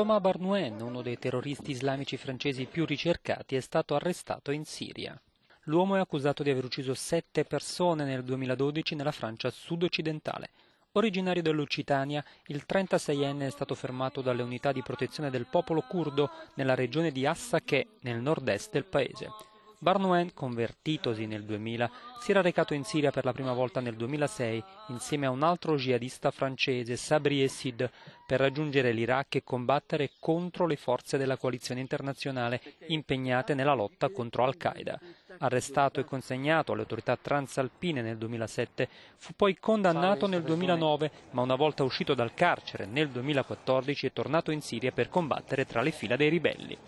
Thomas Barnouen, uno dei terroristi islamici francesi più ricercati, è stato arrestato in Siria. L'uomo è accusato di aver ucciso sette persone nel 2012 nella Francia sud-occidentale. Originario dell'Occitania, il 36enne è stato fermato dalle unità di protezione del popolo curdo nella regione di Assakeh, nel nord-est del paese. Barnoen, convertitosi nel 2000, si era recato in Siria per la prima volta nel 2006 insieme a un altro jihadista francese, Sabri Essid, per raggiungere l'Iraq e combattere contro le forze della coalizione internazionale impegnate nella lotta contro Al-Qaeda. Arrestato e consegnato alle autorità transalpine nel 2007, fu poi condannato nel 2009, ma una volta uscito dal carcere nel 2014 è tornato in Siria per combattere tra le fila dei ribelli.